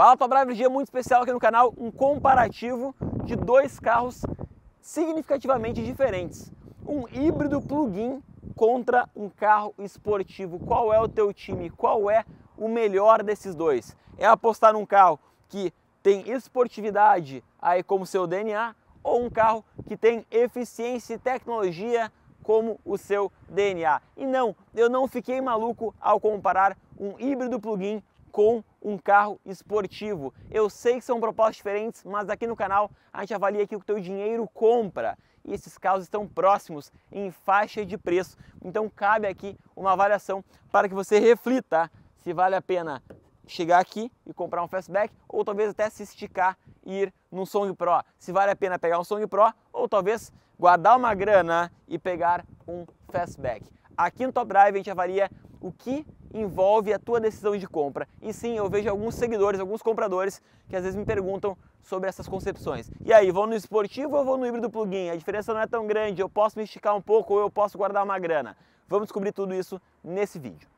Fala breve Dia muito especial aqui no canal, um comparativo de dois carros significativamente diferentes. Um híbrido plug-in contra um carro esportivo. Qual é o teu time? Qual é o melhor desses dois? É apostar num carro que tem esportividade aí como seu DNA ou um carro que tem eficiência e tecnologia como o seu DNA. E não, eu não fiquei maluco ao comparar um híbrido plug-in com um carro esportivo. Eu sei que são propostas diferentes, mas aqui no canal a gente avalia aqui o que o teu dinheiro compra. E esses carros estão próximos em faixa de preço. Então cabe aqui uma avaliação para que você reflita se vale a pena chegar aqui e comprar um fastback ou talvez até se esticar e ir num Song Pro. Se vale a pena pegar um Song Pro ou talvez guardar uma grana e pegar um fastback. Aqui no Top Drive a gente avalia o que envolve a tua decisão de compra. E sim, eu vejo alguns seguidores, alguns compradores que às vezes me perguntam sobre essas concepções. E aí, vou no esportivo ou vou no híbrido plug-in? A diferença não é tão grande, eu posso me esticar um pouco ou eu posso guardar uma grana. Vamos descobrir tudo isso nesse vídeo.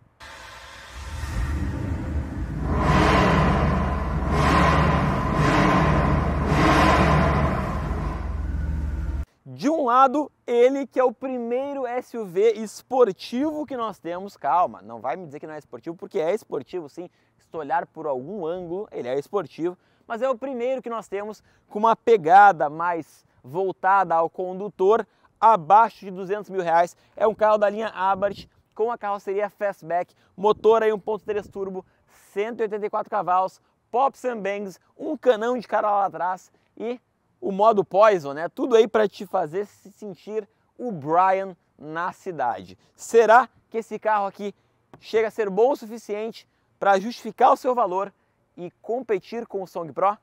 lado, ele que é o primeiro SUV esportivo que nós temos. Calma, não vai me dizer que não é esportivo, porque é esportivo sim. Se tu olhar por algum ângulo, ele é esportivo. Mas é o primeiro que nós temos com uma pegada mais voltada ao condutor, abaixo de 200 mil reais. É um carro da linha Abarth com a carroceria Fastback, motor aí 1.3 turbo, 184 cavalos, pops and bangs, um canão de cara lá atrás e o modo Poison, né? Tudo aí para te fazer se sentir o Brian na cidade. Será que esse carro aqui chega a ser bom o suficiente para justificar o seu valor e competir com o Song Pro?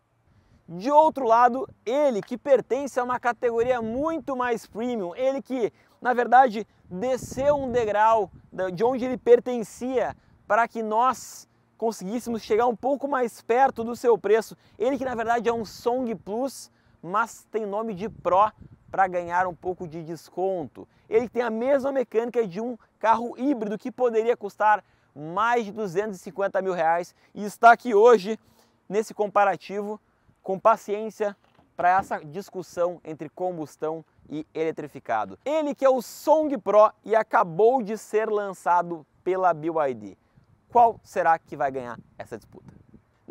De outro lado, ele que pertence a uma categoria muito mais premium, ele que, na verdade, desceu um degrau de onde ele pertencia para que nós conseguíssemos chegar um pouco mais perto do seu preço. Ele que, na verdade, é um Song Plus mas tem nome de Pro para ganhar um pouco de desconto. Ele tem a mesma mecânica de um carro híbrido que poderia custar mais de 250 mil reais e está aqui hoje nesse comparativo com paciência para essa discussão entre combustão e eletrificado. Ele que é o Song Pro e acabou de ser lançado pela BYD. Qual será que vai ganhar essa disputa?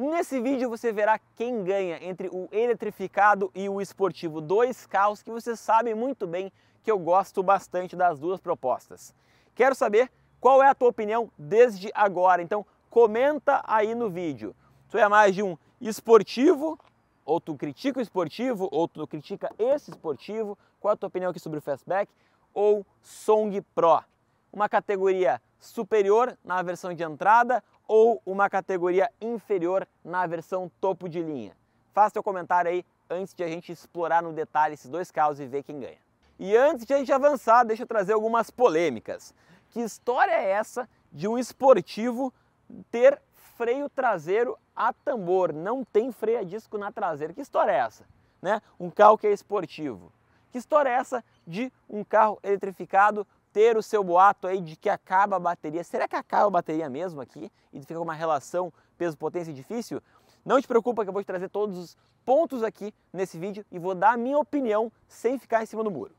Nesse vídeo você verá quem ganha entre o eletrificado e o esportivo, dois carros que você sabe muito bem que eu gosto bastante das duas propostas. Quero saber qual é a tua opinião desde agora, então comenta aí no vídeo. Tu é mais de um esportivo, ou tu critica o esportivo, ou tu critica esse esportivo, qual é a tua opinião aqui sobre o Fastback, ou Song Pro, uma categoria superior na versão de entrada ou uma categoria inferior na versão topo de linha? Faça seu comentário aí antes de a gente explorar no detalhe esses dois carros e ver quem ganha. E antes de a gente avançar, deixa eu trazer algumas polêmicas. Que história é essa de um esportivo ter freio traseiro a tambor? Não tem freio a disco na traseira. Que história é essa? Né? Um carro que é esportivo. Que história é essa de um carro eletrificado ter o seu boato aí de que acaba a bateria. Será que acaba a bateria mesmo aqui e fica uma relação peso-potência difícil? Não te preocupa que eu vou te trazer todos os pontos aqui nesse vídeo e vou dar a minha opinião sem ficar em cima do muro.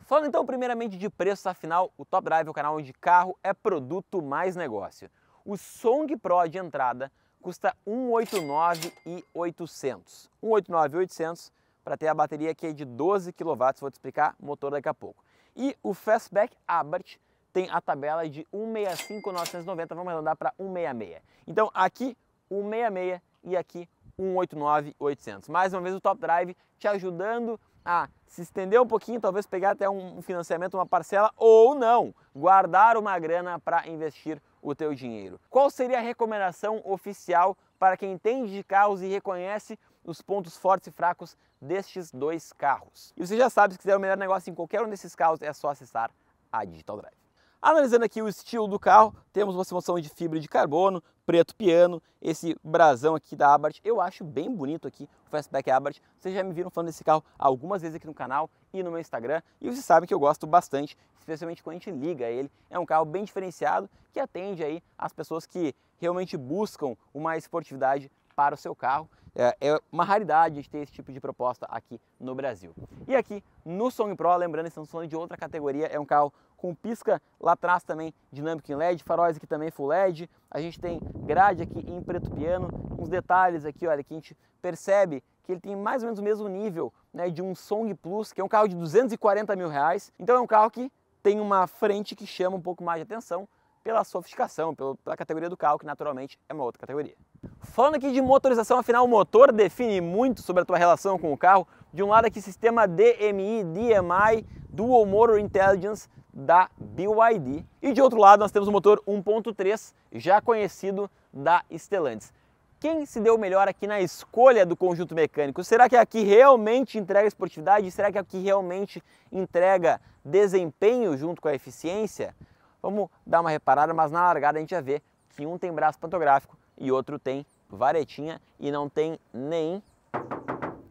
Falando então primeiramente de preços, afinal, o Top Drive é o canal onde carro é produto mais negócio. O Song Pro de entrada custa 189 189,800 para ter a bateria que é de 12 kW, vou te explicar motor daqui a pouco. E o Fastback Abarth tem a tabela de 165,990, vamos arredondar para 166. Então aqui 166 e aqui 189,800. Mais uma vez o Top Drive te ajudando a se estender um pouquinho, talvez pegar até um financiamento, uma parcela ou não, guardar uma grana para investir o teu dinheiro. Qual seria a recomendação oficial para quem entende de carros e reconhece os pontos fortes e fracos destes dois carros. E você já sabe, se quiser o melhor negócio em qualquer um desses carros, é só acessar a Digital Drive. Analisando aqui o estilo do carro, temos uma simulação de fibra de carbono, preto piano, esse brasão aqui da Abarth, eu acho bem bonito aqui o Fastback Abarth. Vocês já me viram falando desse carro algumas vezes aqui no canal e no meu Instagram, e vocês sabem que eu gosto bastante, especialmente quando a gente liga ele. É um carro bem diferenciado que atende aí as pessoas que realmente buscam uma esportividade para o seu carro. É, é uma raridade ter esse tipo de proposta aqui no Brasil. E aqui no Song Pro, lembrando, esse é um falando de outra categoria, é um carro com pisca lá atrás também dinâmico em LED, faróis aqui também full LED, a gente tem grade aqui em preto piano, uns detalhes aqui, olha, que a gente percebe que ele tem mais ou menos o mesmo nível né, de um Song Plus, que é um carro de 240 mil reais, então é um carro que tem uma frente que chama um pouco mais de atenção, pela sofisticação, pela categoria do carro, que naturalmente é uma outra categoria. Falando aqui de motorização, afinal o motor define muito sobre a tua relação com o carro. De um lado aqui sistema DMI, DMI, Dual Motor Intelligence da BYD. E de outro lado nós temos o motor 1.3, já conhecido da Stellantis. Quem se deu melhor aqui na escolha do conjunto mecânico? Será que é aqui realmente entrega esportividade? Será que é aqui realmente entrega desempenho junto com a eficiência? Vamos dar uma reparada, mas na largada a gente já vê que um tem braço pantográfico e outro tem varetinha e não tem nem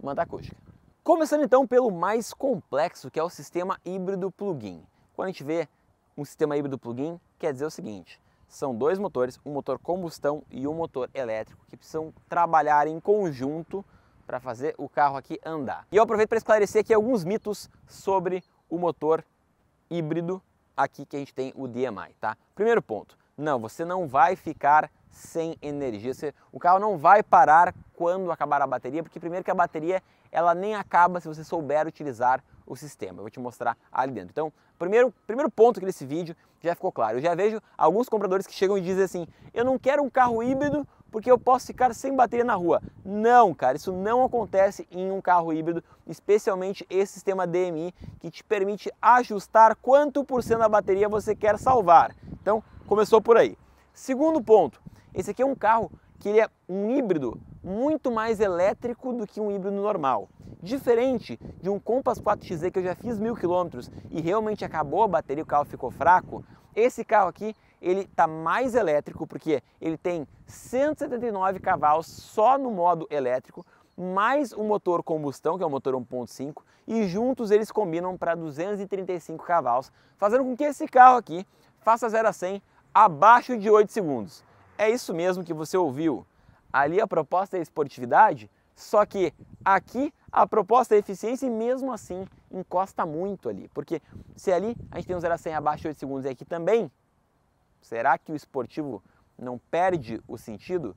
manta acústica. Começando então pelo mais complexo, que é o sistema híbrido plug-in. Quando a gente vê um sistema híbrido plug-in, quer dizer o seguinte, são dois motores, um motor combustão e um motor elétrico, que precisam trabalhar em conjunto para fazer o carro aqui andar. E eu aproveito para esclarecer aqui alguns mitos sobre o motor híbrido aqui que a gente tem o DMI, tá? Primeiro ponto, não, você não vai ficar sem energia. Você, o carro não vai parar quando acabar a bateria, porque primeiro que a bateria ela nem acaba se você souber utilizar o sistema. Eu vou te mostrar ali dentro. Então, primeiro, primeiro ponto aqui desse vídeo já ficou claro. Eu já vejo alguns compradores que chegam e dizem assim: eu não quero um carro híbrido porque eu posso ficar sem bateria na rua. Não, cara, isso não acontece em um carro híbrido, especialmente esse sistema DMI que te permite ajustar quanto por cento da bateria você quer salvar. Então, começou por aí. Segundo ponto, esse aqui é um carro que ele é um híbrido muito mais elétrico do que um híbrido normal. Diferente de um Compass 4XZ que eu já fiz mil quilômetros e realmente acabou a bateria, o carro ficou fraco, esse carro aqui ele está mais elétrico, porque ele tem 179 cavalos só no modo elétrico, mais o motor combustão, que é o motor 1.5, e juntos eles combinam para 235 cavalos, fazendo com que esse carro aqui faça 0 a 100 abaixo de 8 segundos. É isso mesmo que você ouviu. Ali a proposta é esportividade, só que aqui a proposta é eficiência e mesmo assim encosta muito ali, porque se ali a gente tem um 0 a 100 abaixo de 8 segundos e aqui também, Será que o esportivo não perde o sentido?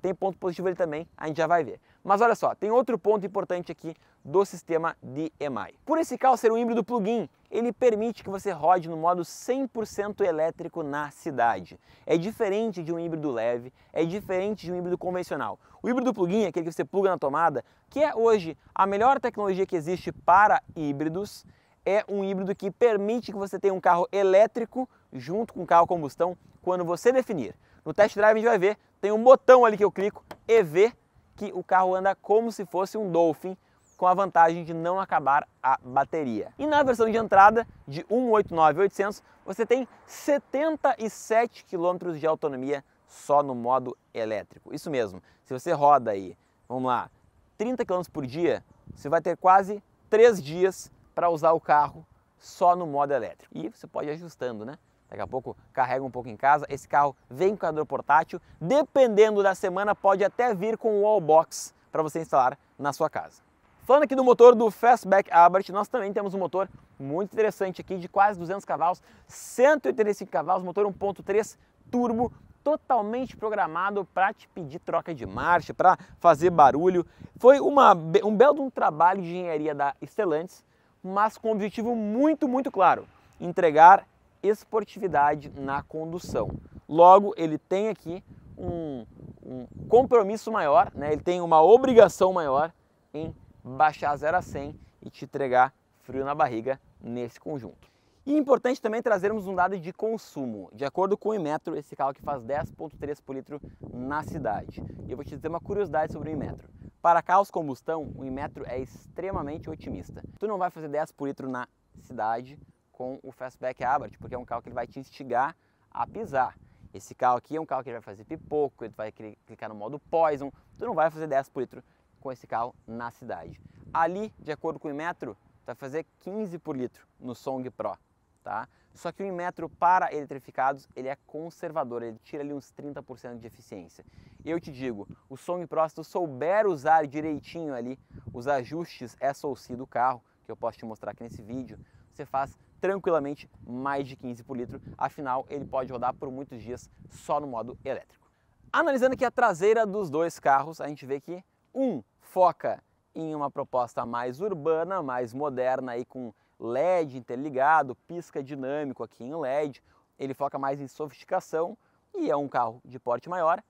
Tem ponto positivo ele também, a gente já vai ver. Mas olha só, tem outro ponto importante aqui do sistema de EMI. Por esse carro ser um híbrido plug-in, ele permite que você rode no modo 100% elétrico na cidade. É diferente de um híbrido leve, é diferente de um híbrido convencional. O híbrido plug-in, é aquele que você pluga na tomada, que é hoje a melhor tecnologia que existe para híbridos, é um híbrido que permite que você tenha um carro elétrico junto com o carro a combustão quando você definir. No test drive a gente vai ver, tem um botão ali que eu clico EV, que o carro anda como se fosse um Dolphin, com a vantagem de não acabar a bateria. E na versão de entrada de 189.800 você tem 77 km de autonomia só no modo elétrico. Isso mesmo, se você roda aí, vamos lá, 30 km por dia, você vai ter quase 3 dias para usar o carro só no modo elétrico. E você pode ir ajustando, né? daqui a pouco carrega um pouco em casa. Esse carro vem com carregador portátil, dependendo da semana pode até vir com o wall box para você instalar na sua casa. Falando aqui do motor do Fastback Abarth, nós também temos um motor muito interessante aqui de quase 200 cavalos, 185 cavalos, motor 1.3 turbo, totalmente programado para te pedir troca de marcha, para fazer barulho. Foi uma, um belo um trabalho de engenharia da Stellantis, mas com um objetivo muito, muito claro, entregar esportividade na condução. Logo, ele tem aqui um, um compromisso maior, né? ele tem uma obrigação maior em baixar 0 a 100 e te entregar frio na barriga nesse conjunto. E é importante também trazermos um dado de consumo. De acordo com o Imetro, esse carro que faz 10.3 por litro na cidade. E eu vou te dizer uma curiosidade sobre o Imetro. Para carros combustão, o Imetro é extremamente otimista. Tu não vai fazer 10 por litro na cidade, com o Fastback Abarth, porque é um carro que ele vai te instigar a pisar. Esse carro aqui é um carro que ele vai fazer pipoco, ele vai clicar no modo Poison, tu não vai fazer 10 por litro com esse carro na cidade. Ali, de acordo com o Inmetro, tu vai fazer 15 por litro no Song Pro, tá? Só que o Inmetro para eletrificados, ele é conservador, ele tira ali uns 30% de eficiência. Eu te digo, o Song Pro, se tu souber usar direitinho ali os ajustes SOC do carro, que eu posso te mostrar aqui nesse vídeo, você faz tranquilamente mais de 15 por litro, afinal ele pode rodar por muitos dias só no modo elétrico. Analisando aqui a traseira dos dois carros, a gente vê que um foca em uma proposta mais urbana, mais moderna aí com LED interligado, pisca dinâmico aqui em LED, ele foca mais em sofisticação e é um carro de porte maior.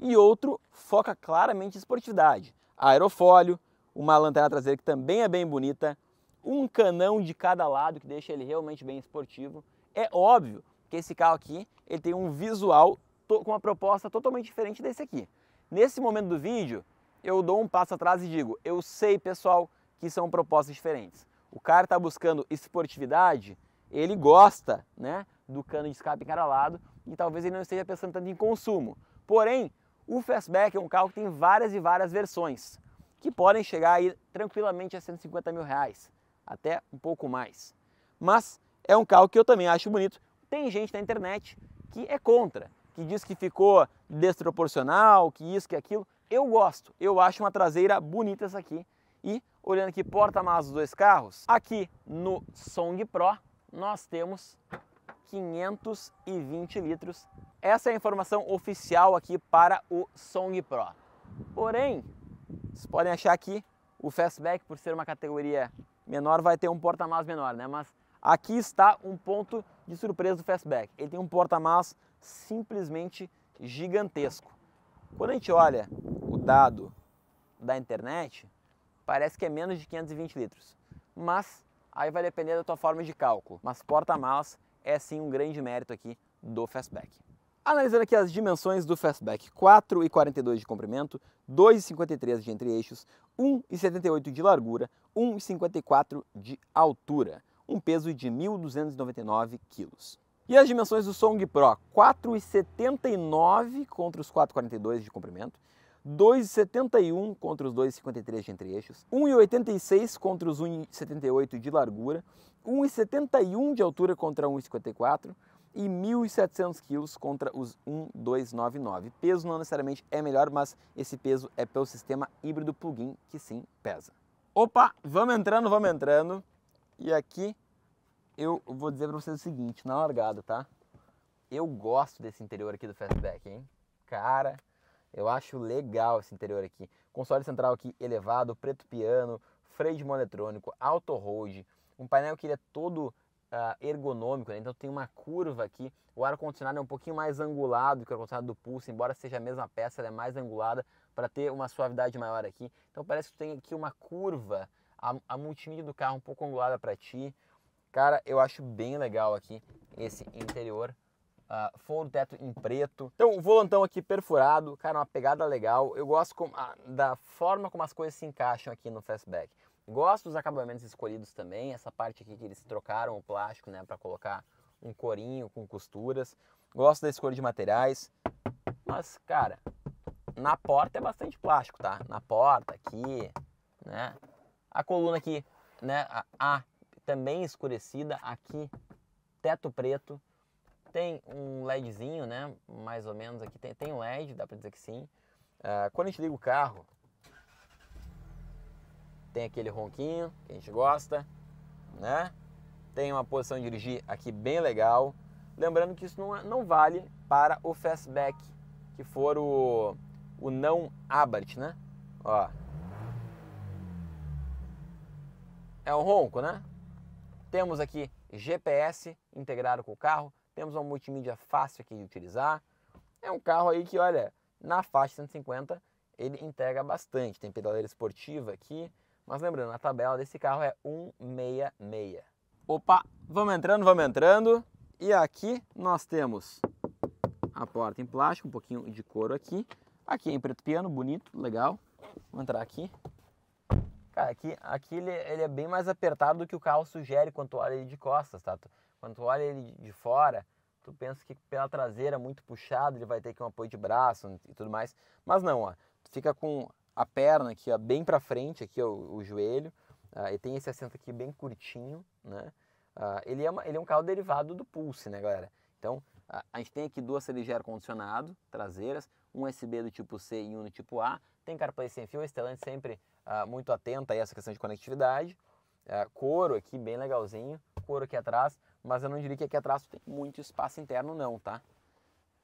E outro foca claramente em esportividade, aerofólio, uma lanterna traseira que também é bem bonita, um canão de cada lado que deixa ele realmente bem esportivo. É óbvio que esse carro aqui ele tem um visual com uma proposta totalmente diferente desse aqui. Nesse momento do vídeo, eu dou um passo atrás e digo, eu sei pessoal que são propostas diferentes. O cara está buscando esportividade, ele gosta né, do cano de escape encaralado e talvez ele não esteja pensando tanto em consumo. Porém, o Fastback é um carro que tem várias e várias versões, que podem chegar aí tranquilamente a 150 mil reais até um pouco mais. Mas é um carro que eu também acho bonito. Tem gente na internet que é contra, que diz que ficou desproporcional, que isso, que aquilo. Eu gosto, eu acho uma traseira bonita essa aqui. E olhando aqui porta-malas dos dois carros, aqui no Song Pro nós temos 520 litros. Essa é a informação oficial aqui para o Song Pro. Porém, vocês podem achar aqui o Fastback, por ser uma categoria menor vai ter um porta-malas menor, né? Mas aqui está um ponto de surpresa do Fastback. Ele tem um porta-malas simplesmente gigantesco. Quando a gente olha o dado da internet, parece que é menos de 520 litros. Mas aí vai depender da tua forma de cálculo. Mas porta-malas é sim um grande mérito aqui do Fastback. Analisando aqui as dimensões do Fastback, 4,42 de comprimento, 2,53 de entre-eixos, 1,78 de largura, 1,54 de altura, um peso de 1.299 kg. E as dimensões do Song Pro, 4,79 contra os 4,42 de comprimento, 2,71 contra os 2,53 de entre-eixos, 1,86 contra os 1,78 de largura, 1,71 de altura contra 1,54, e 1.700 quilos contra os 1,299. Peso não necessariamente é melhor, mas esse peso é pelo sistema híbrido plug-in que sim pesa. Opa, vamos entrando, vamos entrando. E aqui eu vou dizer para vocês o seguinte, na largada, tá? Eu gosto desse interior aqui do Fastback, hein? Cara, eu acho legal esse interior aqui. Console central aqui elevado, preto piano, freio de mão eletrônico, auto hold, um painel que ele é todo ah, ergonômico, né? então tem uma curva aqui. O ar-condicionado é um pouquinho mais angulado que o ar-condicionado do pulso, embora seja a mesma peça, ela é mais angulada para ter uma suavidade maior aqui. Então parece que tem aqui uma curva, a, a multimídia do carro um pouco angulada para ti. Cara, eu acho bem legal aqui esse interior. Uh, teto em preto. Então, o volantão aqui perfurado, cara, uma pegada legal. Eu gosto com, a, ah, da forma como as coisas se encaixam aqui no fastback. Gosto dos acabamentos escolhidos também, essa parte aqui que eles trocaram o plástico, né, para colocar um corinho com costuras. Gosto da escolha de materiais, mas cara, na porta é bastante plástico, tá? Na porta aqui, né? A coluna aqui, né, a, a também escurecida aqui, teto preto. Tem um LEDzinho, né? Mais ou menos aqui tem, tem um LED, dá para dizer que sim. Uh, quando a gente liga o carro, tem aquele ronquinho que a gente gosta, né? Tem uma posição de dirigir aqui bem legal. Lembrando que isso não, é, não vale para o fastback, que for o, o não Abarth, né? Ó. É um ronco, né? Temos aqui GPS integrado com o carro, temos uma multimídia fácil aqui de utilizar. É um carro aí que, olha, na faixa 150 ele integra bastante. Tem pedaleira esportiva aqui, mas lembrando, a tabela desse carro é 166. Opa, vamos entrando, vamos entrando. E aqui nós temos a porta em plástico, um pouquinho de couro aqui. Aqui é em preto piano, bonito, legal. Vamos entrar aqui. Cara, aqui, aqui ele, ele, é bem mais apertado do que o carro sugere quando tu olha ele de costas, tá? Tu, quando tu olha ele de fora, tu pensa que pela traseira é muito puxado ele vai ter que um apoio de braço e tudo mais. Mas não, ó. Tu fica com a perna aqui ó, bem para frente, aqui ó, o, o joelho, uh, e tem esse assento aqui bem curtinho, né? Uh, ele, é uma, ele é um carro derivado do Pulse, né, galera? Então, uh, a gente tem aqui duas CDG ar-condicionado traseiras, um USB do tipo C e um do tipo A, tem CarPlay sem fio, o Estelante sempre ah, muito atenta a essa questão de conectividade, couro aqui bem legalzinho, couro aqui atrás, mas eu não diria que aqui atrás tem muito espaço interno não, tá?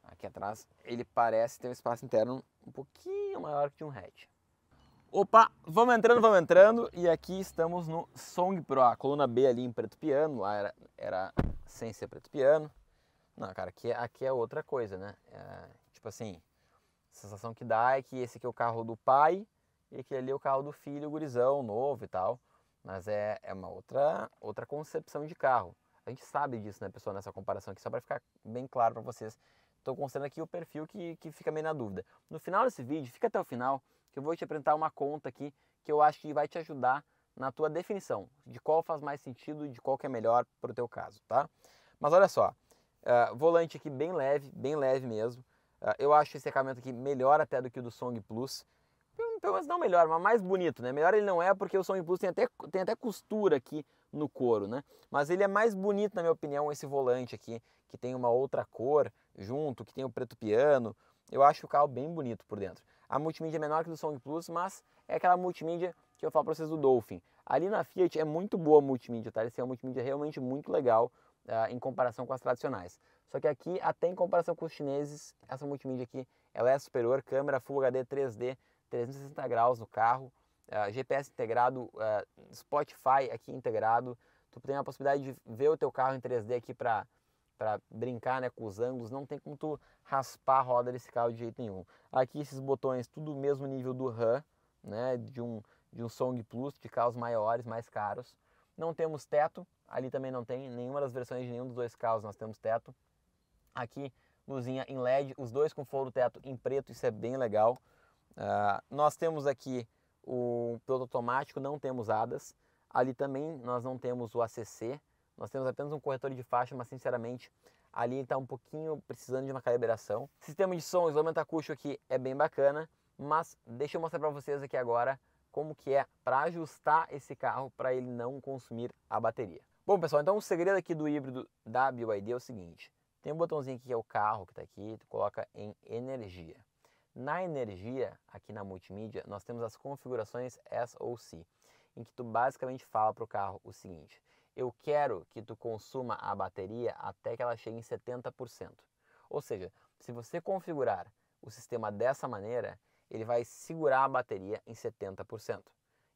Aqui atrás ele parece ter um espaço interno um pouquinho maior que de um hatch. Opa, vamos entrando, vamos entrando. E aqui estamos no Song Pro. A coluna B ali em preto piano, lá era, era sem ser preto piano. Não, cara, aqui, é, aqui é outra coisa, né? É, tipo assim, a sensação que dá é que esse aqui é o carro do pai e que ali é o carro do filho, o gurizão, novo e tal. Mas é, é uma outra, outra concepção de carro. A gente sabe disso, né, pessoal, nessa comparação aqui, só para ficar bem claro para vocês. Estou mostrando aqui o perfil que, que fica meio na dúvida. No final desse vídeo, fica até o final, que eu vou te apresentar uma conta aqui que eu acho que vai te ajudar na tua definição de qual faz mais sentido e de qual que é melhor para o teu caso, tá? Mas olha só, uh, eh, volante aqui bem leve, bem leve mesmo. Uh, eu acho esse acabamento aqui melhor até do que o do Song Plus. Pelo menos não melhor, mas mais bonito, né? Melhor ele não é porque o Song Plus tem até, tem até costura aqui no couro, né? Mas ele é mais bonito, na minha opinião, esse volante aqui, que tem uma outra cor junto, que tem o preto piano. Eu acho o carro bem bonito por dentro a multimídia é menor que do Song Plus, mas é aquela multimídia que eu falo para vocês do Dolphin. Ali na Fiat é muito boa a multimídia, tá? Eles é uma multimídia realmente muito legal uh, em comparação com as tradicionais. Só que aqui, até em comparação com os chineses, essa multimídia aqui, ela é superior, câmera Full HD 3D, 360 graus no carro, uh, ah, GPS integrado, uh, Spotify aqui integrado, tu tem a possibilidade de ver o teu carro em 3D aqui para para brincar né, com os ângulos, não tem como tu raspar a roda desse carro de jeito nenhum. Aqui esses botões, tudo o mesmo nível do RAM, né, de, um, de um Song Plus, de carros maiores, mais caros. Não temos teto, ali também não tem, nenhuma das versões de nenhum dos dois carros nós temos teto. Aqui luzinha em LED, os dois com forro teto em preto, isso é bem legal. Uh, nós temos aqui o piloto automático, não temos ADAS. Ali também nós não temos o ACC, nós temos apenas um corretor de faixa, mas sinceramente ali está um pouquinho precisando de uma calibração. Sistema de som, isolamento acústico aqui é bem bacana, mas deixa eu mostrar para vocês aqui agora como que é para ajustar esse carro para ele não consumir a bateria. Bom pessoal, então o segredo aqui do híbrido da BYD é o seguinte. Tem um botãozinho aqui que é o carro que está aqui, tu coloca em energia. Na energia, aqui na multimídia, nós temos as configurações S ou C, em que tu basicamente fala para o carro o seguinte, eu quero que tu consuma a bateria até que ela chegue em 70%. Ou seja, se você configurar o sistema dessa maneira, ele vai segurar a bateria em 70%.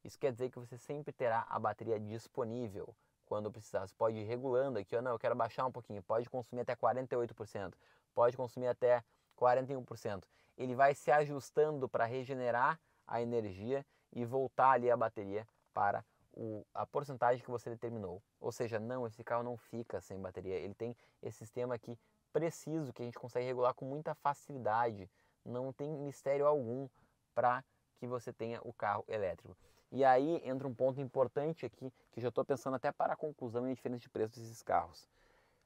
Isso quer dizer que você sempre terá a bateria disponível quando precisar. Você pode ir regulando aqui, ou não, eu quero baixar um pouquinho, pode consumir até 48%, pode consumir até 41%. Ele vai se ajustando para regenerar a energia e voltar ali a bateria para o, a porcentagem que você determinou. Ou seja, não, esse carro não fica sem bateria. Ele tem esse sistema aqui preciso que a gente consegue regular com muita facilidade. Não tem mistério algum para que você tenha o carro elétrico. E aí entra um ponto importante aqui que já estou pensando até para a conclusão e a diferença de preço desses carros.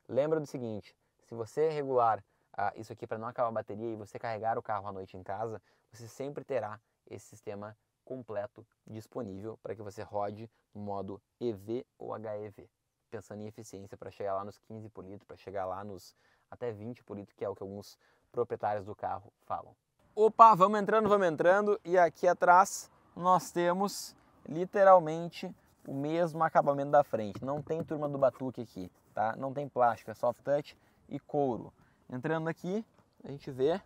Lembra do seguinte: se você regular ah, isso aqui para não acabar a bateria e você carregar o carro à noite em casa, você sempre terá esse sistema completo disponível para que você rode no modo EV ou HEV, pensando em eficiência para chegar lá nos 15 por litro, para chegar lá nos até 20 por litro, que é o que alguns proprietários do carro falam. Opa, vamos entrando, vamos entrando e aqui atrás nós temos literalmente o mesmo acabamento da frente. Não tem turma do batuque aqui, tá? Não tem plástico, é soft touch e couro. Entrando aqui, a gente vê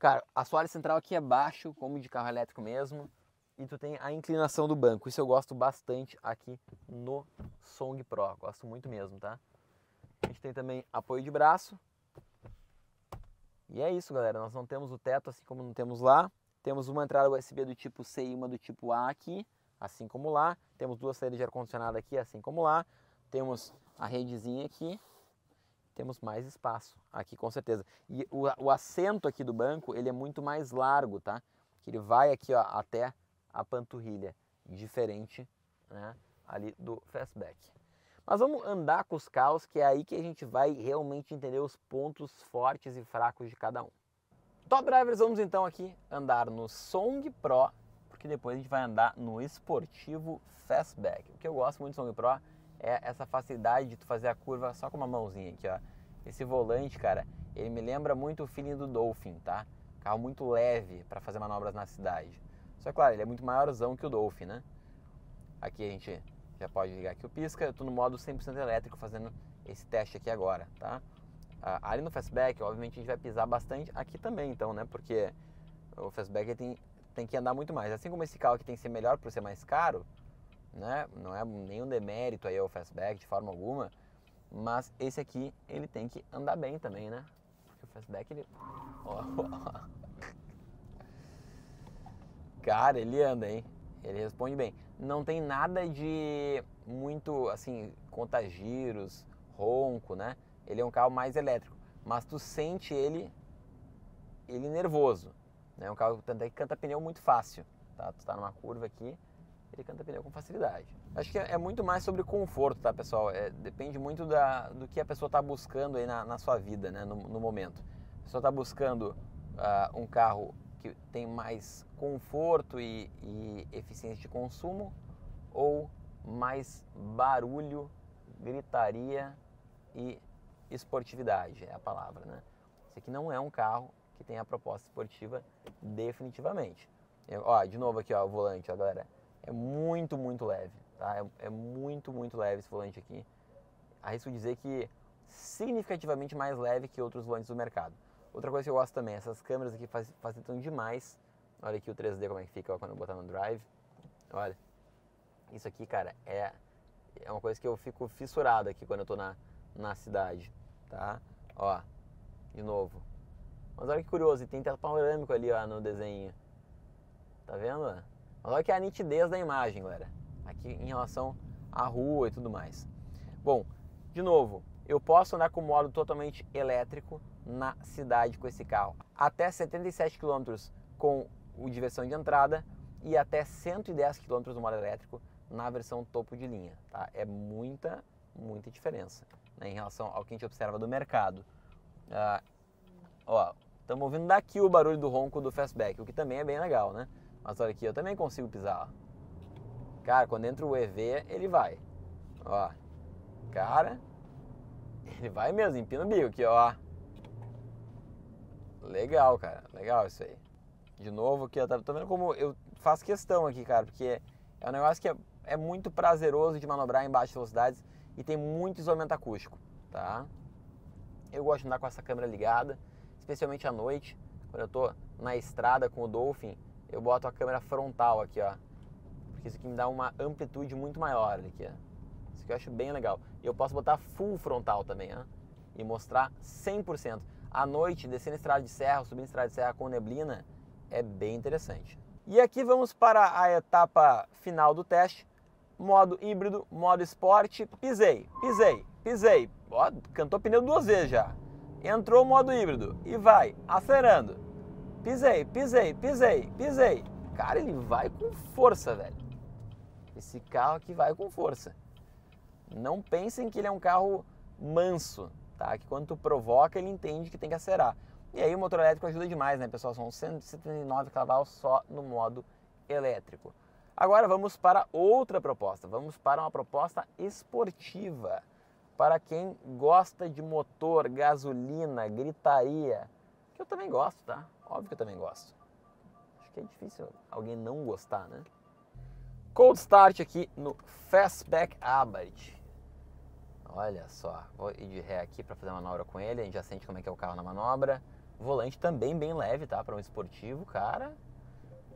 Cara, a assoalho central aqui é baixo, como de carro elétrico mesmo. E tu tem a inclinação do banco. Isso eu gosto bastante aqui no Song Pro. Gosto muito mesmo, tá? A gente tem também apoio de braço. E é isso, galera. Nós não temos o teto, assim como não temos lá. Temos uma entrada USB do tipo C e uma do tipo A aqui, assim como lá. Temos duas saídas de ar-condicionado aqui, assim como lá. Temos a redezinha aqui temos mais espaço aqui com certeza. E o, o assento aqui do banco, ele é muito mais largo, tá? Que ele vai aqui ó, até a panturrilha, diferente né, ali do fastback. Mas vamos andar com os carros, que é aí que a gente vai realmente entender os pontos fortes e fracos de cada um. Top drivers, vamos então aqui andar no Song Pro, porque depois a gente vai andar no esportivo fastback. O que eu gosto muito do Song Pro é essa facilidade de tu fazer a curva só com uma mãozinha aqui, ó. Esse volante, cara, ele me lembra muito o feeling do Dolphin, tá? Carro muito leve para fazer manobras na cidade. Só que, claro, ele é muito maiorzão que o Dolphin, né? Aqui a gente já pode ligar aqui o pisca. Eu tô no modo 100% elétrico fazendo esse teste aqui agora, tá? Ah, ali no fastback, obviamente, a gente vai pisar bastante aqui também, então, né? Porque o fastback tem, tem que andar muito mais. Assim como esse carro aqui tem que ser melhor por ser mais caro, né? Não é nenhum demérito aí ao fastback de forma alguma, mas esse aqui, ele tem que andar bem também, né? Porque o fastback, ele... Ó, ó. Cara, ele anda, hein? Ele responde bem. Não tem nada de muito, assim, contagiros, ronco, né? Ele é um carro mais elétrico. Mas tu sente ele, ele nervoso. Né? É né? um carro é que canta pneu muito fácil. Tá? Tu tá numa curva aqui, ele canta pneu com facilidade. Acho que é, é muito mais sobre conforto, tá, pessoal? É, depende muito da, do que a pessoa está buscando aí na, na, sua vida, né, no, no momento. A pessoa está buscando uh, um carro que tem mais conforto e, e eficiência de consumo ou mais barulho, gritaria e esportividade é a palavra, né? Isso aqui não é um carro que tem a proposta esportiva definitivamente. Eu, ó, de novo aqui, ó, o volante, ó, galera é muito, muito leve, tá? É, é muito, muito leve esse volante aqui. Arrisco dizer que significativamente mais leve que outros volantes do mercado. Outra coisa que eu gosto também, essas câmeras aqui facilitam demais. Olha aqui o 3D como é que fica ó, quando eu botar no drive. Olha, isso aqui, cara, é, é uma coisa que eu fico fissurado aqui quando eu tô na, na cidade, tá? Ó, de novo. Mas olha que curioso, tem teto panorâmico ali, ó, no desenho. Tá vendo? Olha que é a nitidez da imagem, galera. Aqui em relação à rua e tudo mais. Bom, de novo, eu posso andar com modo totalmente elétrico na cidade com esse carro. Até 77 km com o diversão de entrada e até 110 km no modo elétrico na versão topo de linha. Tá? É muita, muita diferença né, em relação ao que a gente observa do mercado. Ah, ó, estamos ouvindo daqui o barulho do ronco do fastback, o que também é bem legal, né? Mas olha aqui, eu também consigo pisar, ó. Cara, quando entra o EV, ele vai. Ó. Cara. Ele vai mesmo, empina o bico aqui, ó. Legal, cara. Legal isso aí. De novo aqui, ó. tô tá vendo como eu faço questão aqui, cara. Porque é um negócio que é, é muito prazeroso de manobrar em baixas velocidades e tem muito isolamento acústico, tá? Eu gosto de andar com essa câmera ligada, especialmente à noite, quando eu tô na estrada com o Dolphin eu boto a câmera frontal aqui, ó. Porque isso aqui me dá uma amplitude muito maior aqui, ó. Isso aqui eu acho bem legal. E eu posso botar full frontal também, ó. E mostrar 100%. À noite, descendo estrada de serra, subindo estrada de serra com neblina, é bem interessante. E aqui vamos para a etapa final do teste. Modo híbrido, modo esporte, pisei, pisei, pisei. Ó, cantou pneu duas vezes já. Entrou o modo híbrido e vai acelerando. Pisei, pisei, pisei, pisei. Cara, ele vai com força, velho. Esse carro aqui vai com força. Não pensem que ele é um carro manso, tá? Que quando tu provoca, ele entende que tem que acelerar. E aí o motor elétrico ajuda demais, né, pessoal? São 179 cavalos só no modo elétrico. Agora vamos para outra proposta. Vamos para uma proposta esportiva. Para quem gosta de motor, gasolina, gritaria, que eu também gosto, tá? Óbvio que eu também gosto. Acho que é difícil alguém não gostar, né? Cold Start aqui no Fastback Abarth. Olha só, vou ir de ré aqui para fazer a manobra com ele, a gente já sente como é que é o carro na manobra. Volante também bem leve, tá? Para um esportivo, cara.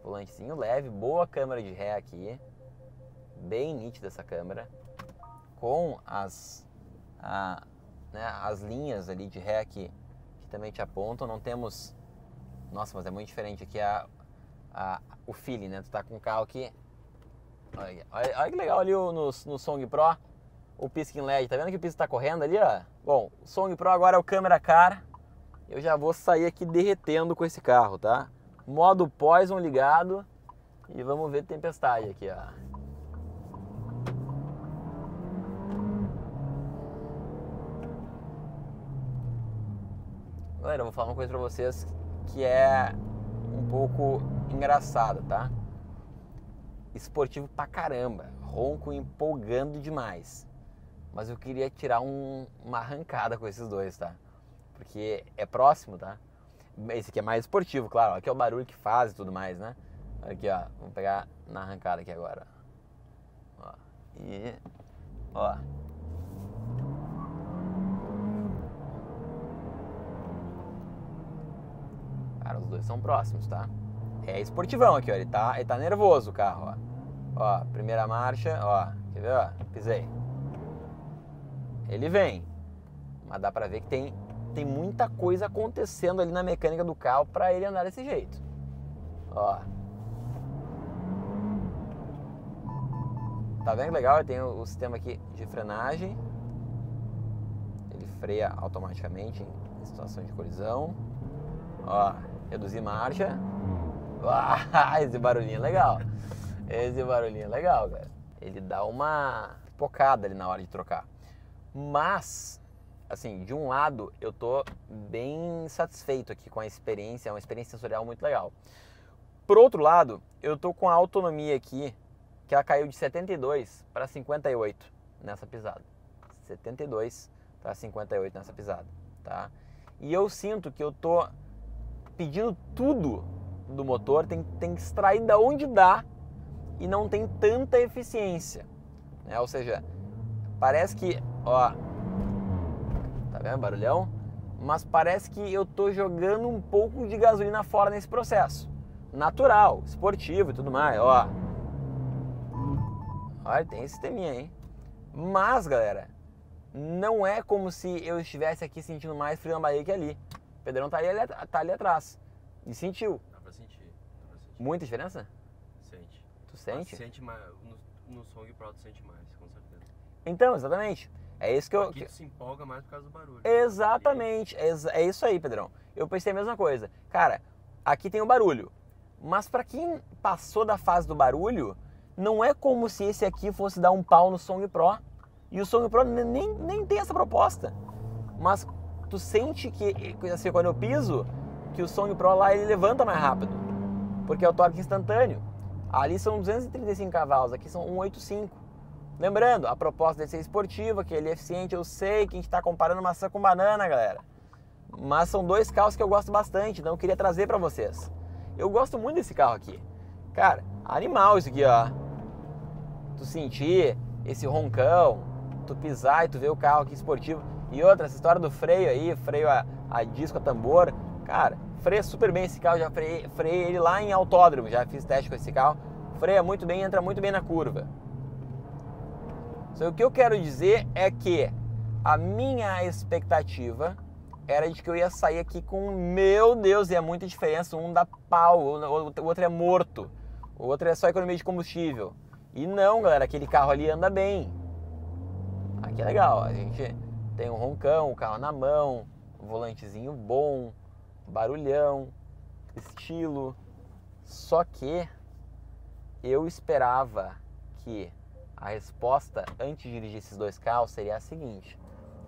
Volantezinho leve, boa câmera de ré aqui. Bem nítida essa câmera. Com as, a, né, as linhas ali de ré aqui, que também te apontam. Não temos nossa, mas é muito diferente aqui é a, a, o feeling, né? Tu tá com o carro aqui. Olha, olha, olha que legal ali o, no, no Song Pro, o pisca em LED. Tá vendo que o pisca tá correndo ali, ó? Bom, o Song Pro agora é o câmera car. Eu já vou sair aqui derretendo com esse carro, tá? Modo Poison ligado. E vamos ver tempestade aqui, ó. Galera, eu vou falar uma coisa pra vocês que é um pouco engraçada, tá? Esportivo pra caramba, ronco empolgando demais. Mas eu queria tirar um, uma arrancada com esses dois, tá? Porque é próximo, tá? Esse aqui é mais esportivo, claro. Aqui é o barulho que faz e tudo mais, né? Aqui, ó. Vamos pegar na arrancada aqui agora. Ó. E. Ó. Cara, os dois são próximos, tá? É esportivão aqui, ó. Ele tá, ele tá nervoso o carro, ó. Ó, primeira marcha, ó. Quer ver, ó? Pisei. Ele vem. Mas dá pra ver que tem, tem muita coisa acontecendo ali na mecânica do carro pra ele andar desse jeito. Ó. Tá vendo que legal? Ele tem o sistema aqui de frenagem. Ele freia automaticamente em situação de colisão. Ó reduzir marcha. Uau, ah, esse barulhinho é legal. Esse barulhinho é legal, cara. Ele dá uma pocada ali na hora de trocar. Mas, assim, de um lado, eu tô bem satisfeito aqui com a experiência, é uma experiência sensorial muito legal. Por outro lado, eu tô com a autonomia aqui, que ela caiu de 72 para 58 nessa pisada. 72 para 58 nessa pisada, tá? E eu sinto que eu tô pedindo tudo do motor, tem, tem que extrair da onde dá e não tem tanta eficiência. Né? Ou seja, parece que, ó, tá vendo barulhão? Mas parece que eu tô jogando um pouco de gasolina fora nesse processo. Natural, esportivo e tudo mais, ó. Olha, tem esse teminha, hein? Mas, galera, não é como se eu estivesse aqui sentindo mais frio na barriga que ali. O Pedrão tá ali, tá ali atrás. E sentiu. Dá pra sentir. Dá pra sentir. Muita diferença? Sente. Tu sente? Mas sente mais. No, no Song Pro tu sente mais, com certeza. Então, exatamente. É isso que eu. Aqui tu se empolga mais por causa do barulho. Né? Exatamente. É, é isso aí, Pedrão. Eu pensei a mesma coisa. Cara, aqui tem o barulho. Mas para quem passou da fase do barulho, não é como se esse aqui fosse dar um pau no Song Pro. E o Song Pro nem, nem tem essa proposta. Mas tu sente que, assim, quando eu piso, que o Song Pro lá ele levanta mais rápido, porque é o torque instantâneo. Ali são 235 cavalos, aqui são 185. Lembrando, a proposta dele ser esportiva, que ele é eficiente, eu sei que a gente está comparando maçã com banana, galera. Mas são dois carros que eu gosto bastante, então eu queria trazer para vocês. Eu gosto muito desse carro aqui. Cara, animal isso aqui, ó. Tu sentir esse roncão, tu pisar e tu ver o carro aqui esportivo. E outra, essa história do freio aí, freio a, a disco, a tambor, cara, freia super bem esse carro, já freiei, freiei ele lá em autódromo, já fiz teste com esse carro, freia muito bem, entra muito bem na curva. Então, o que eu quero dizer é que a minha expectativa era de que eu ia sair aqui com, meu Deus, e é muita diferença, um dá pau, o outro é morto, o outro é só economia de combustível. E não, galera, aquele carro ali anda bem. Aqui é legal, a gente tem um roncão, o carro na mão, volantezinho bom, barulhão, estilo. Só que eu esperava que a resposta antes de dirigir esses dois carros seria a seguinte.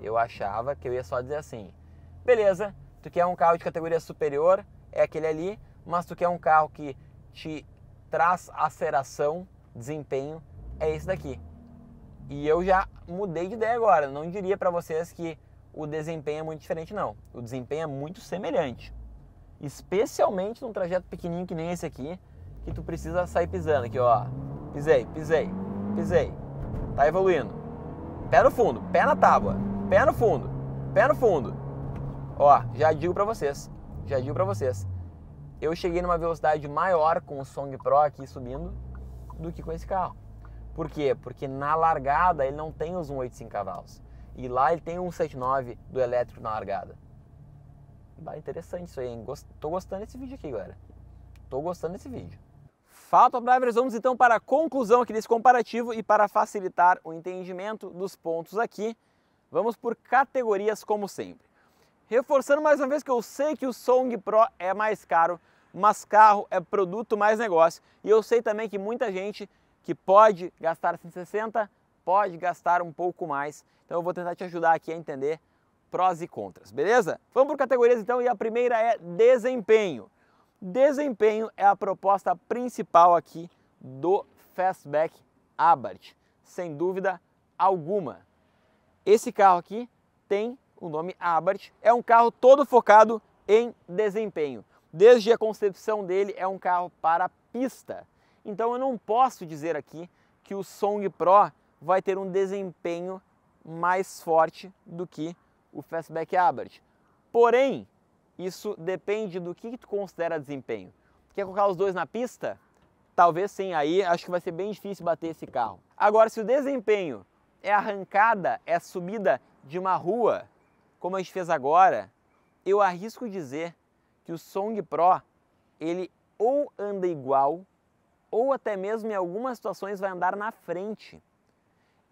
Eu achava que eu ia só dizer assim: beleza, tu quer um carro de categoria superior, é aquele ali, mas tu quer um carro que te traz aceleração, desempenho, é esse daqui. E eu já mudei de ideia agora. Não diria para vocês que o desempenho é muito diferente, não. O desempenho é muito semelhante. Especialmente num trajeto pequenininho que nem esse aqui, que tu precisa sair pisando aqui, ó. Pisei, pisei, pisei. Tá evoluindo. Pé no fundo, pé na tábua, pé no fundo, pé no fundo. Ó, já digo para vocês, já digo para vocês. Eu cheguei numa velocidade maior com o Song Pro aqui subindo do que com esse carro. Por quê? Porque na largada ele não tem os 185 cavalos. E lá ele tem um 179 do elétrico na largada. Bah, interessante isso aí, hein? Tô gostando desse vídeo aqui, galera. Tô gostando desse vídeo. Falta drivers, vamos então para a conclusão aqui desse comparativo e para facilitar o entendimento dos pontos aqui, vamos por categorias como sempre. Reforçando mais uma vez que eu sei que o Song Pro é mais caro, mas carro é produto mais negócio e eu sei também que muita gente que pode gastar 160, assim pode gastar um pouco mais. Então eu vou tentar te ajudar aqui a entender prós e contras, beleza? Vamos por categorias então e a primeira é desempenho. Desempenho é a proposta principal aqui do Fastback Abarth, sem dúvida alguma. Esse carro aqui tem o nome Abarth, é um carro todo focado em desempenho. Desde a concepção dele é um carro para pista. Então eu não posso dizer aqui que o Song Pro vai ter um desempenho mais forte do que o Fastback Abarth. Porém, isso depende do que tu considera desempenho. Quer colocar os dois na pista? Talvez sim, aí acho que vai ser bem difícil bater esse carro. Agora, se o desempenho é arrancada, é subida de uma rua, como a gente fez agora, eu arrisco dizer que o Song Pro ele ou anda igual ou até mesmo em algumas situações vai andar na frente.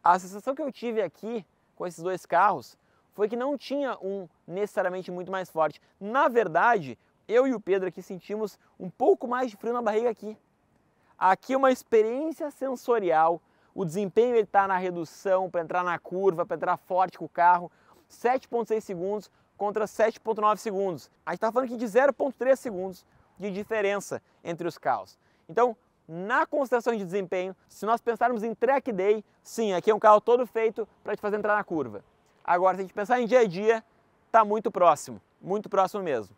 A sensação que eu tive aqui com esses dois carros foi que não tinha um necessariamente muito mais forte. Na verdade, eu e o Pedro aqui sentimos um pouco mais de frio na barriga aqui. Aqui uma experiência sensorial, o desempenho está na redução, para entrar na curva, para entrar forte com o carro, 7.6 segundos contra 7.9 segundos. A gente está falando aqui de 0.3 segundos de diferença entre os carros. Então, na consideração de desempenho, se nós pensarmos em track day, sim, aqui é um carro todo feito para te fazer entrar na curva. Agora, se a gente pensar em dia a dia, está muito próximo, muito próximo mesmo.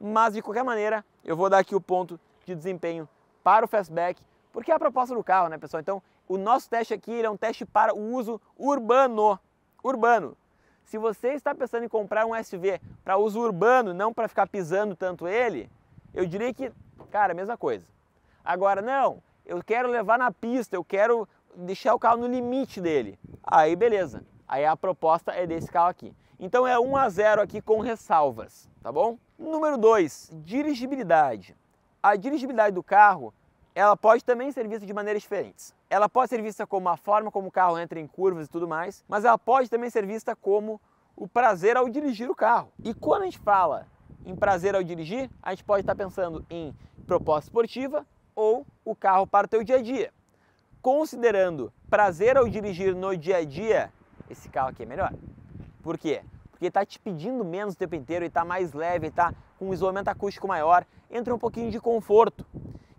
Mas, de qualquer maneira, eu vou dar aqui o ponto de desempenho para o Fastback, porque é a proposta do carro, né, pessoal? Então, o nosso teste aqui é um teste para o uso urbano. Urbano. Se você está pensando em comprar um SUV para uso urbano, não para ficar pisando tanto ele, eu diria que, cara, mesma coisa. Agora, não, eu quero levar na pista, eu quero deixar o carro no limite dele. Aí, beleza. Aí a proposta é desse carro aqui. Então é 1 a 0 aqui com ressalvas, tá bom? Número 2, dirigibilidade. A dirigibilidade do carro, ela pode também ser vista de maneiras diferentes. Ela pode ser vista como a forma como o carro entra em curvas e tudo mais, mas ela pode também ser vista como o prazer ao dirigir o carro. E quando a gente fala em prazer ao dirigir, a gente pode estar pensando em proposta esportiva, ou o carro para o teu dia a dia. Considerando prazer ao dirigir no dia a dia, esse carro aqui é melhor. Por quê? Porque está te pedindo menos o tempo inteiro, e está mais leve, está com um isolamento acústico maior, entra um pouquinho de conforto.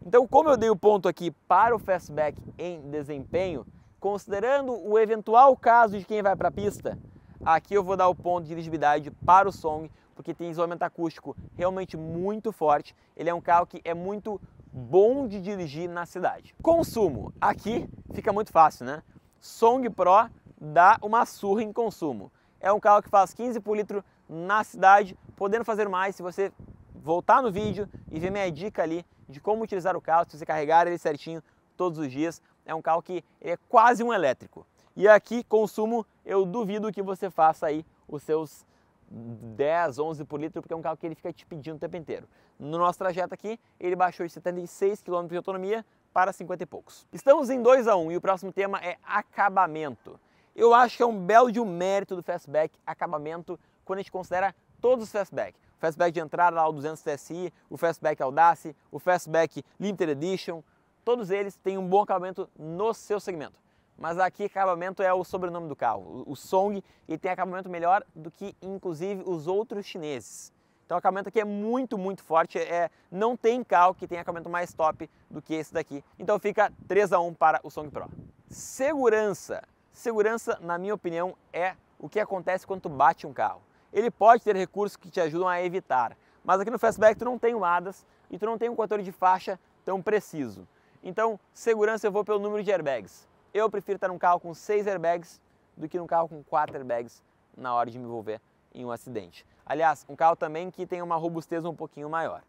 Então, como eu dei o ponto aqui para o fastback em desempenho, considerando o eventual caso de quem vai para a pista, aqui eu vou dar o ponto de dirigibilidade para o Song, porque tem isolamento acústico realmente muito forte. Ele é um carro que é muito bom de dirigir na cidade. Consumo. Aqui fica muito fácil, né? Song Pro dá uma surra em consumo. É um carro que faz 15 por litro na cidade, podendo fazer mais se você voltar no vídeo e ver minha dica ali de como utilizar o carro, se você carregar ele certinho todos os dias. É um carro que é quase um elétrico. E aqui, consumo, eu duvido que você faça aí os seus 10, 11 por litro, porque é um carro que ele fica te pedindo o tempo inteiro. No nosso trajeto aqui, ele baixou de 76 km de autonomia para 50 e poucos. Estamos em 2 a 1 um, e o próximo tema é acabamento. Eu acho que é um belo de um mérito do Fastback acabamento quando a gente considera todos os Fastback. O Fastback de entrada lá, o 200 TSI, o Fastback Audace, o Fastback Limited Edition, todos eles têm um bom acabamento no seu segmento mas aqui acabamento é o sobrenome do carro. O Song e tem acabamento melhor do que inclusive os outros chineses. Então o acabamento aqui é muito, muito forte. É, não tem carro que tenha acabamento mais top do que esse daqui. Então fica 3 a 1 para o Song Pro. Segurança. Segurança, na minha opinião, é o que acontece quando tu bate um carro. Ele pode ter recursos que te ajudam a evitar, mas aqui no Fastback tu não tem o ADAS e tu não tem um controle de faixa tão preciso. Então, segurança eu vou pelo número de airbags. Eu prefiro estar num carro com seis airbags do que num carro com quatro airbags na hora de me envolver em um acidente. Aliás, um carro também que tem uma robustez um pouquinho maior.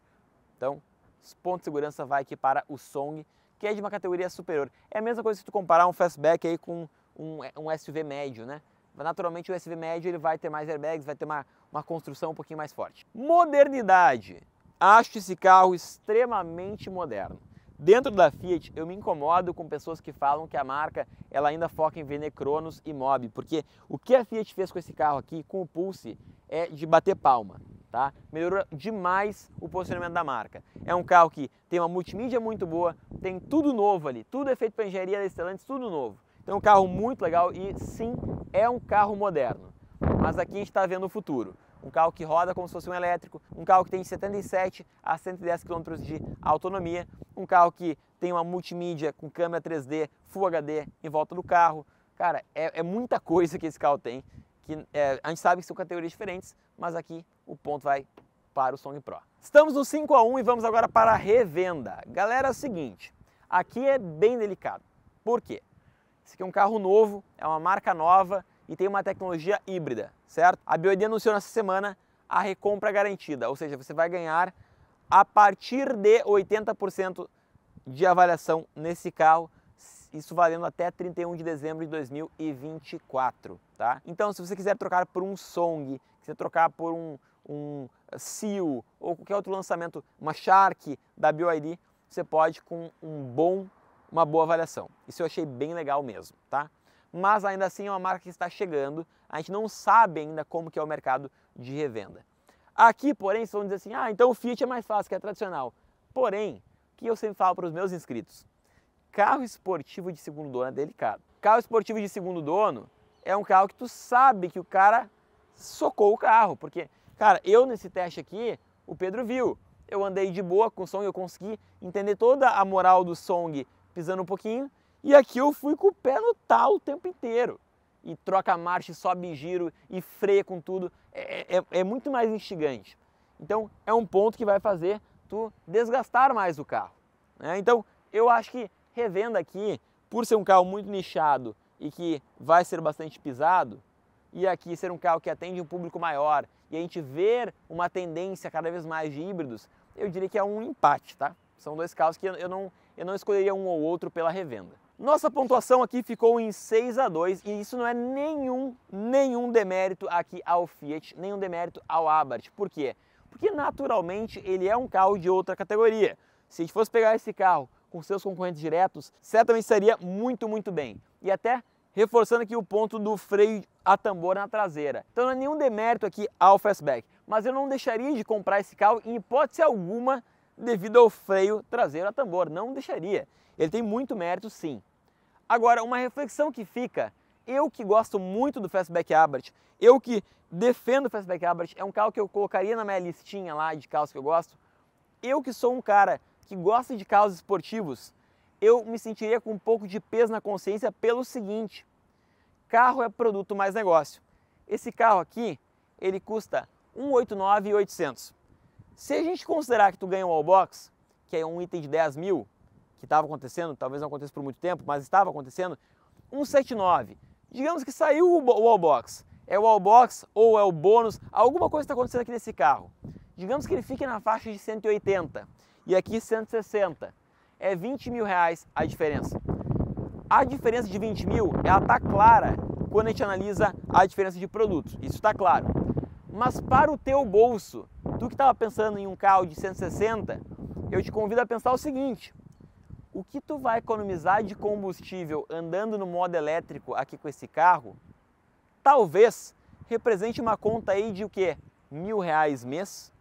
Então, ponto de segurança vai aqui para o Song, que é de uma categoria superior. É a mesma coisa se tu comparar um fastback aí com um, um SUV médio, né? Naturalmente o SUV médio ele vai ter mais airbags, vai ter uma, uma construção um pouquinho mais forte. Modernidade. Acho esse carro extremamente moderno. Dentro da Fiat, eu me incomodo com pessoas que falam que a marca ela ainda foca em vender Cronos e Mob, porque o que a Fiat fez com esse carro aqui, com o Pulse, é de bater palma, tá? Melhorou demais o posicionamento da marca. É um carro que tem uma multimídia muito boa, tem tudo novo ali, tudo é feito para engenharia da tudo novo. Então é um carro muito legal e sim, é um carro moderno. Mas aqui a gente está vendo o futuro um carro que roda como se fosse um elétrico, um carro que tem 77 a 110 km de autonomia, um carro que tem uma multimídia com câmera 3D, Full HD em volta do carro. Cara, é, é muita coisa que esse carro tem. Que, é, a gente sabe que são categorias diferentes, mas aqui o ponto vai para o Song Pro. Estamos no 5 a 1 e vamos agora para a revenda. Galera, é o seguinte, aqui é bem delicado. Por quê? Esse aqui é um carro novo, é uma marca nova, e tem uma tecnologia híbrida, certo? A BioID anunciou nessa semana a recompra garantida, ou seja, você vai ganhar a partir de 80% de avaliação nesse carro, isso valendo até 31 de dezembro de 2024, tá? Então, se você quiser trocar por um Song, quiser trocar por um, um Seal ou qualquer outro lançamento, uma Shark da BioID, você pode com um bom, uma boa avaliação. Isso eu achei bem legal mesmo, tá? mas ainda assim é uma marca que está chegando. A gente não sabe ainda como que é o mercado de revenda. Aqui, porém, vocês vão dizer assim, ah, então o Fiat é mais fácil, que é tradicional. Porém, o que eu sempre falo para os meus inscritos? Carro esportivo de segundo dono é delicado. Carro esportivo de segundo dono é um carro que tu sabe que o cara socou o carro, porque, cara, eu nesse teste aqui, o Pedro viu, eu andei de boa com o som, eu consegui entender toda a moral do song pisando um pouquinho, e aqui eu fui com o pé no tal o tempo inteiro. E troca a marcha, e sobe giro e freia com tudo. É, é, é muito mais instigante. Então é um ponto que vai fazer tu desgastar mais o carro. Né? Então eu acho que revenda aqui, por ser um carro muito nichado e que vai ser bastante pisado, e aqui ser um carro que atende um público maior e a gente ver uma tendência cada vez mais de híbridos, eu diria que é um empate, tá? São dois carros que eu não, eu não escolheria um ou outro pela revenda. Nossa pontuação aqui ficou em 6 a 2 e isso não é nenhum, nenhum demérito aqui ao Fiat, nenhum demérito ao Abarth. Por quê? Porque naturalmente ele é um carro de outra categoria. Se a gente fosse pegar esse carro com seus concorrentes diretos, certamente estaria muito, muito bem. E até reforçando aqui o ponto do freio a tambor na traseira. Então não é nenhum demérito aqui ao Fastback, mas eu não deixaria de comprar esse carro em hipótese alguma devido ao freio traseiro a tambor, não deixaria. Ele tem muito mérito, sim. Agora, uma reflexão que fica, eu que gosto muito do Fastback Abarth, eu que defendo o Fastback Abarth, é um carro que eu colocaria na minha listinha lá de carros que eu gosto. Eu que sou um cara que gosta de carros esportivos, eu me sentiria com um pouco de peso na consciência pelo seguinte: carro é produto mais negócio. Esse carro aqui, ele custa 189,800. Se a gente considerar que tu ganha um all box, que é um item de 10 mil, que estava acontecendo, talvez não aconteça por muito tempo, mas estava acontecendo, 179. Digamos que saiu o all box. É o all box ou é o bônus, alguma coisa está acontecendo aqui nesse carro. Digamos que ele fique na faixa de 180 e aqui 160. É 20 mil reais a diferença. A diferença de 20 mil, ela está clara quando a gente analisa a diferença de produtos. Isso está claro. Mas para o teu bolso, tu que estava pensando em um carro de 160, eu te convido a pensar o seguinte: o que tu vai economizar de combustível andando no modo elétrico aqui com esse carro, talvez represente uma conta aí de o quê? Mil reais mês.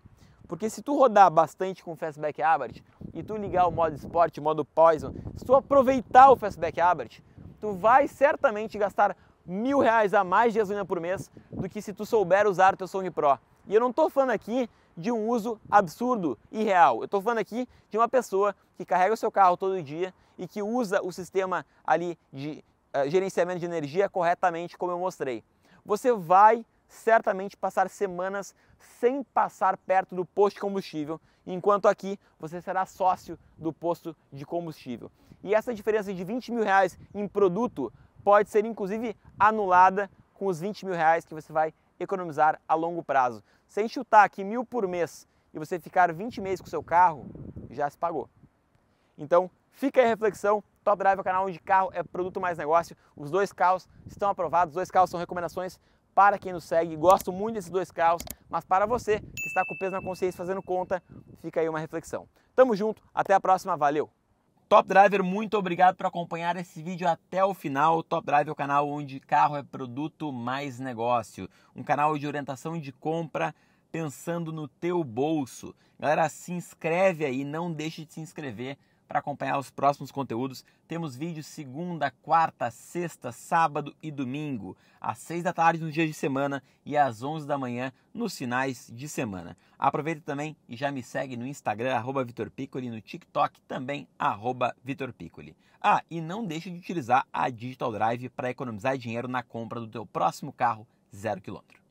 Porque se tu rodar bastante com o Fastback Abarth e tu ligar o modo Sport, o modo Poison, se tu aproveitar o Fastback Abarth, tu vai certamente gastar mil reais a mais de gasolina por mês do que se tu souber usar o teu Song Pro. E eu não estou falando aqui de um uso absurdo e real. Eu estou falando aqui de uma pessoa que carrega o seu carro todo dia e que usa o sistema ali de uh, gerenciamento de energia corretamente, como eu mostrei. Você vai certamente passar semanas sem passar perto do posto de combustível, enquanto aqui você será sócio do posto de combustível. E essa diferença de 20 mil reais em produto pode ser inclusive anulada com os 20 mil reais que você vai economizar a longo prazo. Sem chutar aqui mil por mês e você ficar 20 meses com seu carro, já se pagou. Então, fica aí a reflexão. Top Drive é o canal onde carro é produto mais negócio. Os dois carros estão aprovados, os dois carros são recomendações para quem nos segue. Gosto muito desses dois carros, mas para você que está com peso na consciência fazendo conta, fica aí uma reflexão. Tamo junto, até a próxima, valeu! Top Driver, muito obrigado por acompanhar esse vídeo até o final. Top Driver é o canal onde carro é produto mais negócio, um canal de orientação de compra pensando no teu bolso. Galera, se inscreve aí, não deixe de se inscrever para acompanhar os próximos conteúdos, temos vídeos segunda, quarta, sexta, sábado e domingo, às seis da tarde nos dias de semana e às onze da manhã nos finais de semana. Aproveita também e já me segue no Instagram, arroba Vitor Piccoli, no TikTok também, arroba Vitor Piccoli. Ah, e não deixe de utilizar a Digital Drive para economizar dinheiro na compra do teu próximo carro zero quilômetro.